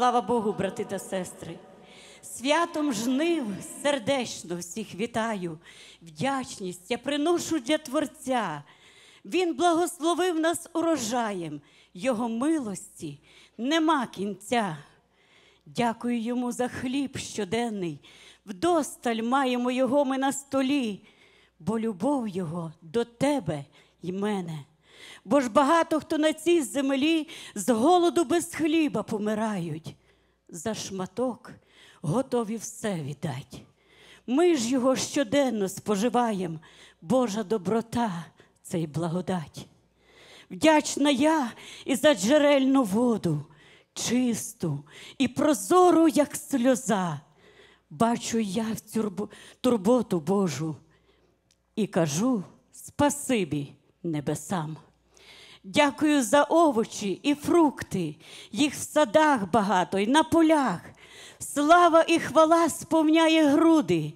Слава Богу, брати та сестри! Святом жнив сердечно всіх вітаю, вдячність я приношу для Творця. Він благословив нас урожаєм, Його милості нема кінця. Дякую йому за хліб щоденний, вдосталь маємо його ми на столі, бо любов Його до тебе і мене бо ж багато хто на цій землі з голоду без хліба помирають. За шматок готові все віддать. Ми ж його щоденно споживаємо, Божа доброта це й благодать. Вдячна я і за джерельну воду, чисту і прозору, як сльоза. Бачу я в цю турботу Божу і кажу спасибі небесам. Дякую за овочі і фрукти, їх в садах багато і на полях. Слава і хвала сповняє груди,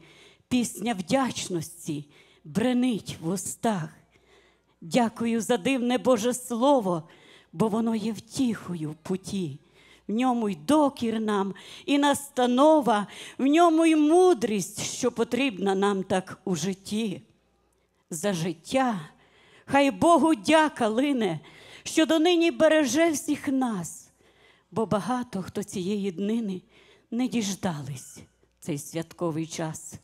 пісня вдячності бренить в устах. Дякую за дивне Боже Слово, бо воно є втіхою в путі. В ньому й докір нам, і настанова, в ньому й мудрість, що потрібна нам так у житті. За життя. Хай Богу дяка лине, що донині береже всіх нас, бо багато хто цієї днини не діждались цей святковий час.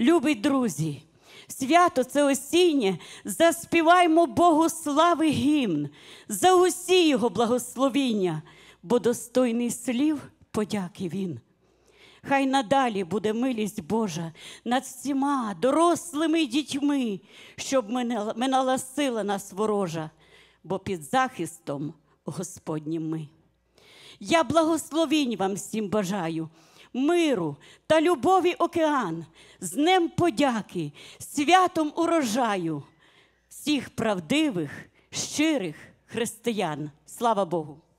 Любі друзі, свято це осіннє, заспіваймо Богу слави гімн, за усі його благословіння, бо достойний слів подяки Він. Хай надалі буде милість Божа над всіма дорослими дітьми, щоб минала сила нас ворожа, бо під захистом Господнім ми. Я благословінь вам всім бажаю. Миру та любові океан, з Днем подяки, святом урожаю всіх правдивих, щирих християн. Слава Богу!